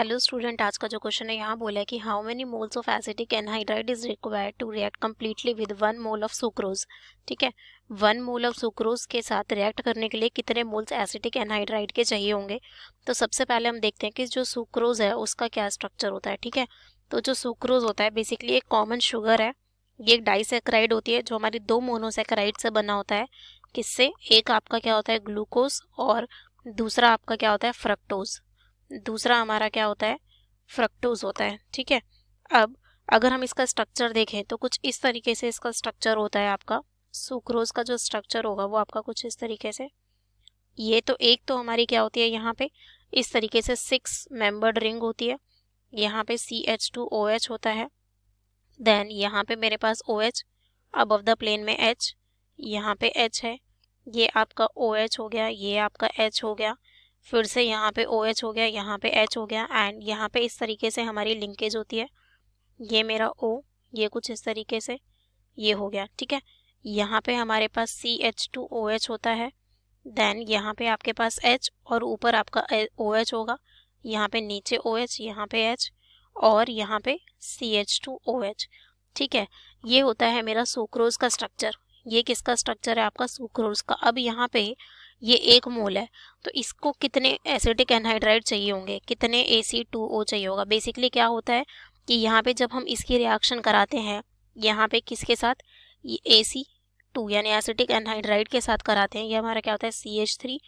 hello student आज का जो क्वेश्चन है यहाँ बोला है कि how many moles of acidic anhydride is required to react completely with one mole of sucrose ठीक है वन मोल ऑफ सुक्रोज के साथ रिएक्ट करने के लिए कितने मोल्स एसिडिक एनहाइड्राइड के चाहिए होंगे तो सबसे पहले हम देखते हैं कि जो सुक्रोज है उसका क्या स्ट्रक्चर होता है ठीक है तो जो सुक्रोज होता है बेसिकली एक कॉमन शुगर है ये एक डाइसेक्राइड होती है जो हमारी दो मोनोसेक्राइड से बना होता है किससे एक आपका क्या होता है ग्लूकोज और दूसरा आपका क्या होता है फ्रक्टोज दूसरा हमारा क्या होता है फ्रक्टोज होता है ठीक है अब अगर हम इसका स्ट्रक्चर देखें तो कुछ इस तरीके से इसका स्ट्रक्चर होता है आपका सुक्रोज का जो स्ट्रक्चर होगा वो आपका कुछ इस तरीके से ये तो एक तो हमारी क्या होती है यहाँ पे इस तरीके से सिक्स मेंबर्ड रिंग होती है यहाँ पे C H two O H होता है देन यहाँ पे मेरे पास O H above the plane में एच यहाँ पे एच है ये आपका ओ एच हो गया ये आपका एच हो गया फिर से यहाँ पे ओ OH हो गया यहाँ पे एच हो गया एंड यहाँ पे इस तरीके से हमारी लिंकेज होती है ये मेरा ओ ये कुछ इस तरीके से ये हो गया ठीक है यहाँ पे हमारे पास C H two O H होता है देन यहाँ पे आपके पास एच और ऊपर आपका ओ एच होगा यहाँ पे नीचे ओ एच यहाँ पे एच और यहाँ पे C H two O H ठीक है ये होता है मेरा सुक्रोज का स्ट्रक्चर ये किसका स्ट्रक्चर है आपका सुक्रोज का अब यहाँ पे ये एक मोल है तो इसको कितने एसिडिक एनहाइड्राइड चाहिए होंगे कितने ए सी टू ओ चाहिए होगा बेसिकली क्या होता है कि यहाँ पे जब हम इसकी रिएक्शन कराते हैं यहाँ पे किसके साथ ए सी टू यानी एसिडिक एनहाइड्राइड के साथ कराते हैं ये हमारा क्या होता है C H three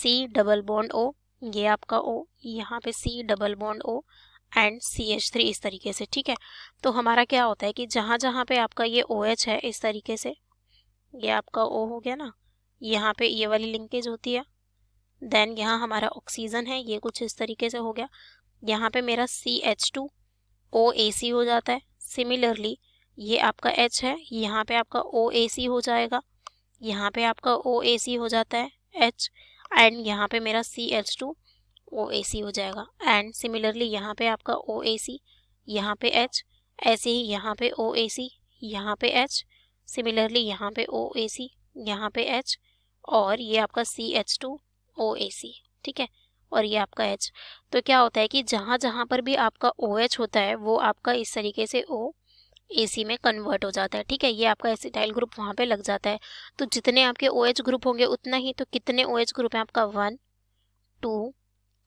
C double bond O ये आपका ओ यहाँ पे C double bond O and C H three इस तरीके से ठीक है तो हमारा क्या होता है कि जहाँ जहाँ पे आपका ये ओ OH एच है इस तरीके से ये आपका ओ हो गया ना यहाँ पे ये वाली लिंकेज होती है देन यहाँ हमारा ऑक्सीजन है ये कुछ इस तरीके से हो गया यहाँ पे मेरा सी एच टू ओ ए सी हो जाता है सिमिलरली ये आपका एच है यहाँ पे आपका ओ ए सी हो जाएगा यहाँ पे आपका ओ ए सी हो जाता है एच एंड यहाँ पे मेरा सी एच टू ओ ए सी हो जाएगा एंड सिमिलरली यहाँ पे आपका ओ ए सी यहाँ पे एच ऐसे ही यहाँ पे ओ ए सी यहाँ पे एच सिमिलरली यहाँ पे ओ ए सी यहाँ पे एच और ये आपका सी एच टू ओ ए सी ठीक है और ये आपका एच तो क्या होता है कि जहाँ जहाँ पर भी आपका ओ OH होता है वो आपका इस तरीके से ओ ए सी में कन्वर्ट हो जाता है ठीक है ये आपका एसिटाइल ग्रुप वहाँ पे लग जाता है तो जितने आपके ओ OH ग्रुप होंगे उतना ही तो कितने ओ OH ग्रुप हैं आपका वन टू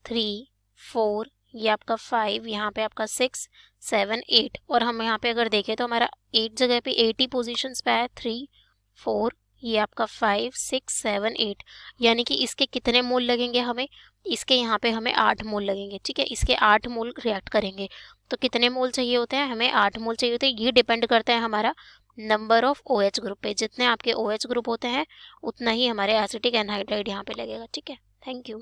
थ्री फोर ये आपका फाइव यहाँ पे आपका सिक्स सेवन एट और हम यहाँ पे अगर देखें तो हमारा एट जगह पे एटी पोजिशन पे आया थ्री फोर ये आपका फाइव सिक्स सेवन एट यानी कि इसके कितने मोल लगेंगे हमें इसके यहाँ पे हमें आठ मोल लगेंगे ठीक है इसके आठ मोल रिएक्ट करेंगे तो कितने मोल चाहिए होते हैं हमें आठ मोल चाहिए होते हैं ये डिपेंड करता है हमारा number of O OH group पे जितने आपके ओ OH ग्रुप होते हैं उतना ही हमारे एसिटिक एनहाइड्राइड यहाँ पे लगेगा ठीक है थैंक यू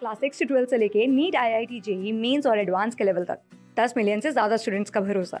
क्लास सिक्स से ट्वेल्थ से लेके NEET I I T JEE mains और एडवांस के लेवल तक दस मिलियन से ज़्यादा स्टूडेंट्स का भरोसा